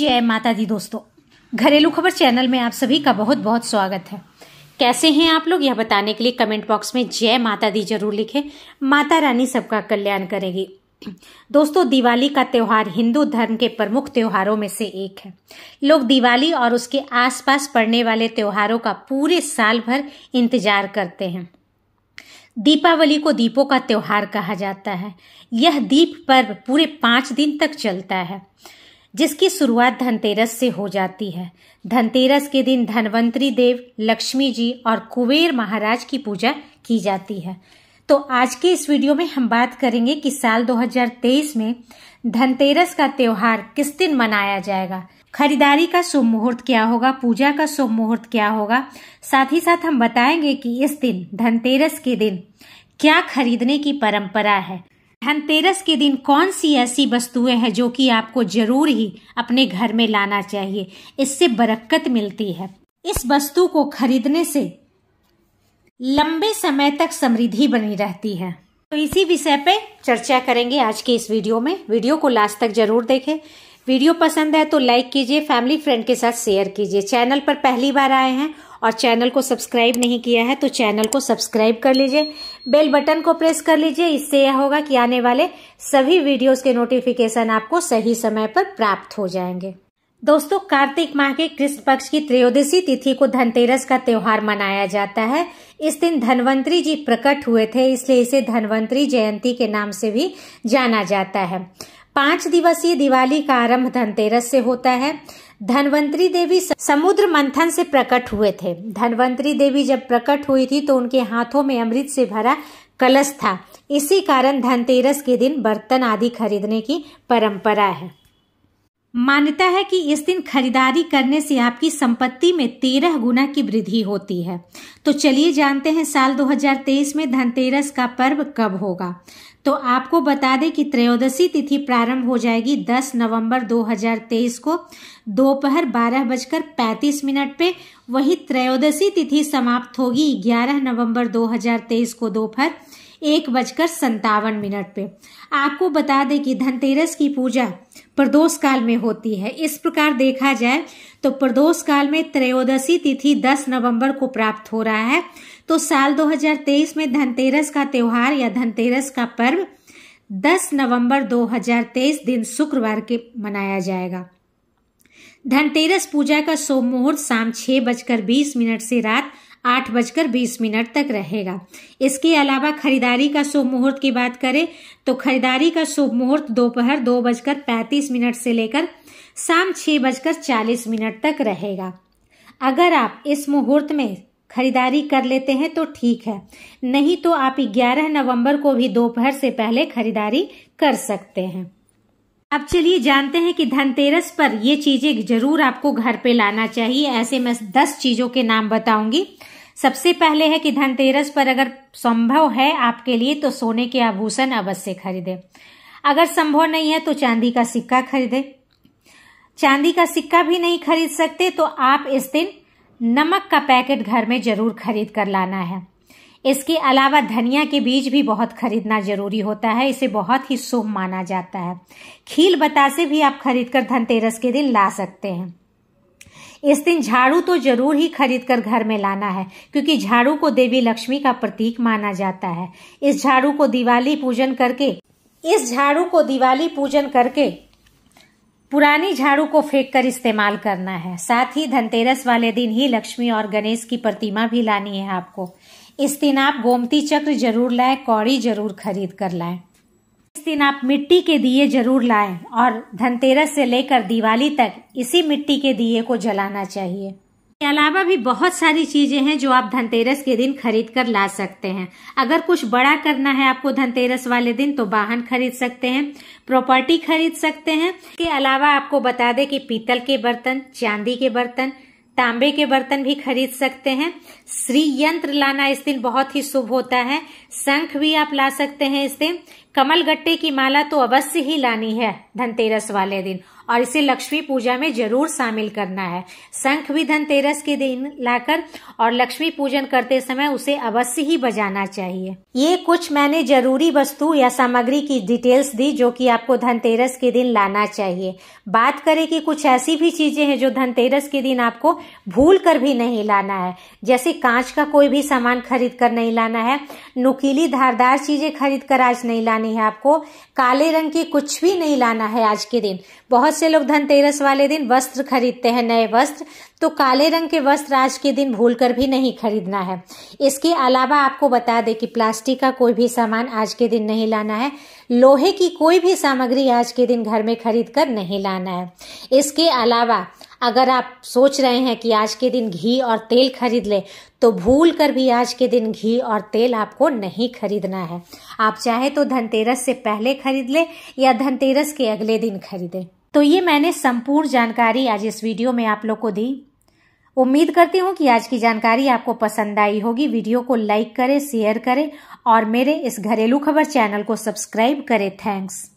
जय माता दी दोस्तों घरेलू खबर चैनल में आप सभी का बहुत बहुत स्वागत है कैसे हैं आप लोग यह बताने के लिए कमेंट बॉक्स में जय माता दी जरूर लिखें माता रानी सबका कल्याण करेगी दोस्तों दिवाली का त्यौहार हिंदू धर्म के प्रमुख त्योहारों में से एक है लोग दिवाली और उसके आसपास पड़ने वाले त्योहारों का पूरे साल भर इंतजार करते हैं दीपावली को दीपों का त्यौहार कहा जाता है यह दीप पर्व पूरे पांच दिन तक चलता है जिसकी शुरुआत धनतेरस से हो जाती है धनतेरस के दिन धनवंतरी देव लक्ष्मी जी और कुबेर महाराज की पूजा की जाती है तो आज के इस वीडियो में हम बात करेंगे कि साल 2023 में धनतेरस का त्योहार किस दिन मनाया जाएगा खरीदारी का शुभ मुहूर्त क्या होगा पूजा का शुभ मुहूर्त क्या होगा साथ ही साथ हम बताएंगे कि इस दिन धनतेरस के दिन क्या खरीदने की परंपरा है धनतेरस के दिन कौन सी ऐसी वस्तुएं हैं जो कि आपको जरूर ही अपने घर में लाना चाहिए इससे बरक्कत मिलती है इस वस्तु को खरीदने से लंबे समय तक समृद्धि बनी रहती है तो इसी विषय पे चर्चा करेंगे आज के इस वीडियो में वीडियो को लास्ट तक जरूर देखें वीडियो पसंद है तो लाइक कीजिए फैमिली फ्रेंड के साथ शेयर कीजिए चैनल पर पहली बार आए हैं और चैनल को सब्सक्राइब नहीं किया है तो चैनल को सब्सक्राइब कर लीजिए बेल बटन को प्रेस कर लीजिए इससे यह होगा कि आने वाले सभी वीडियोस के नोटिफिकेशन आपको सही समय पर प्राप्त हो जाएंगे दोस्तों कार्तिक माह के कृष्ण पक्ष की त्रयोदशी तिथि को धनतेरस का त्योहार मनाया जाता है इस दिन धनवंतरी जी प्रकट हुए थे इसलिए इसे धनवंतरी जयंती के नाम से भी जाना जाता है पांच दिवसीय दिवाली का आरंभ धनतेरस से होता है धनवंतरी देवी समुद्र मंथन से प्रकट हुए थे धनवंतरी देवी जब प्रकट हुई थी तो उनके हाथों में अमृत से भरा कलश था इसी कारण धनतेरस के दिन बर्तन आदि खरीदने की परंपरा है मान्यता है कि इस दिन खरीदारी करने से आपकी संपत्ति में तेरह गुना की वृद्धि होती है तो चलिए जानते हैं साल 2023 में धनतेरस का पर्व कब होगा तो आपको बता दें कि त्रयोदशी तिथि प्रारंभ हो जाएगी 10 नवंबर 2023 को दोपहर बारह बजकर पैंतीस मिनट पे वही त्रयोदशी तिथि समाप्त होगी 11 नवंबर 2023 को दोपहर एक बजकर संतावन मिनट पे आपको बता दें कि धनतेरस की पूजा प्रदोष काल में होती है इस प्रकार देखा जाए तो प्रदोष काल में त्रयोदशी तिथि 10 नवंबर को प्राप्त हो रहा है तो साल 2023 में धनतेरस का त्योहार या धनतेरस का पर्व 10 नवंबर 2023 दिन शुक्रवार के मनाया जाएगा धनतेरस पूजा का सोम मुहूर्त शाम छह बजकर बीस मिनट से रात आठ बजकर बीस मिनट तक रहेगा इसके अलावा खरीदारी का शुभ मुहूर्त की बात करें तो खरीदारी का शुभ मुहूर्त दोपहर दो, बजकर पैंतीस मिनट से लेकर शाम छह बजकर चालीस मिनट तक रहेगा अगर आप इस मुहूर्त में खरीदारी कर लेते हैं तो ठीक है नहीं तो आप 11 नवंबर को भी दोपहर से पहले खरीदारी कर सकते हैं अब चलिए जानते हैं कि धनतेरस पर ये चीजें जरूर आपको घर पे लाना चाहिए ऐसे मैं दस चीजों के नाम बताऊंगी सबसे पहले है कि धनतेरस पर अगर संभव है आपके लिए तो सोने के आभूषण अवश्य खरीदें अगर संभव नहीं है तो चांदी का सिक्का खरीदें चांदी का सिक्का भी नहीं खरीद सकते तो आप इस दिन नमक का पैकेट घर में जरूर खरीद कर लाना है इसके अलावा धनिया के बीज भी बहुत खरीदना जरूरी होता है इसे बहुत ही शुभ माना जाता है खील बतासे भी आप खरीद कर धनतेरस के दिन ला सकते हैं इस दिन झाड़ू तो जरूर ही खरीद कर घर में लाना है क्योंकि झाड़ू को देवी लक्ष्मी का प्रतीक माना जाता है इस झाड़ू को दिवाली पूजन करके इस झाड़ू को दिवाली पूजन करके पुरानी झाड़ू को फेंक कर इस्तेमाल करना है साथ ही धनतेरस वाले दिन ही लक्ष्मी और गणेश की प्रतिमा भी लानी है आपको इस दिन आप गोमती चक्र जरूर लाए कौड़ी जरूर खरीद कर लाएं दिन आप मिट्टी के दिए जरूर लाएं और धनतेरस से लेकर दिवाली तक इसी मिट्टी के दिए को जलाना चाहिए इसके अलावा भी बहुत सारी चीजें हैं जो आप धनतेरस के दिन खरीद कर ला सकते हैं अगर कुछ बड़ा करना है आपको धनतेरस वाले दिन तो वाहन खरीद सकते हैं प्रॉपर्टी खरीद सकते हैं इसके अलावा आपको बता दें कि पीतल के बर्तन चांदी के बर्तन तांबे के बर्तन भी खरीद सकते हैं श्री यंत्र लाना इस दिन बहुत ही शुभ होता है शंख भी आप ला सकते हैं इस दिन कमल गट्टे की माला तो अवश्य ही लानी है धनतेरस वाले दिन और इसे लक्ष्मी पूजा में जरूर शामिल करना है शंख भी धनतेरस के दिन लाकर और लक्ष्मी पूजन करते समय उसे अवश्य ही बजाना चाहिए ये कुछ मैंने जरूरी वस्तु या सामग्री की डिटेल्स दी जो कि आपको धनतेरस के दिन लाना चाहिए बात करें कि कुछ ऐसी भी चीजें हैं जो धनतेरस के दिन आपको भूल कर भी नहीं लाना है जैसे कांच का कोई भी सामान खरीद कर नहीं लाना है नुकीली धारदार चीजें खरीद कर आज नहीं लानी है आपको काले रंग की कुछ भी नहीं लाना है आज के दिन बहुत से लोग धनतेरस वाले दिन वस्त्र खरीदते हैं नए वस्त्र तो काले रंग के वस्त्र आज के दिन भूलकर भी नहीं खरीदना है इसके अलावा आपको बता दें कि प्लास्टिक का कोई भी सामान आज के दिन नहीं लाना है लोहे की कोई भी सामग्री आज के दिन घर में खरीद कर नहीं लाना है इसके अलावा अगर आप सोच रहे हैं कि आज के दिन घी और तेल खरीद लें तो भूल कर भी आज के दिन घी और तेल आपको नहीं खरीदना है आप चाहे तो धनतेरस से पहले खरीद लें या धनतेरस के अगले दिन खरीदें तो ये मैंने संपूर्ण जानकारी आज इस वीडियो में आप लोग को दी उम्मीद करती हूँ कि आज की जानकारी आपको पसंद आई होगी वीडियो को लाइक करें शेयर करें और मेरे इस घरेलू खबर चैनल को सब्सक्राइब करें थैंक्स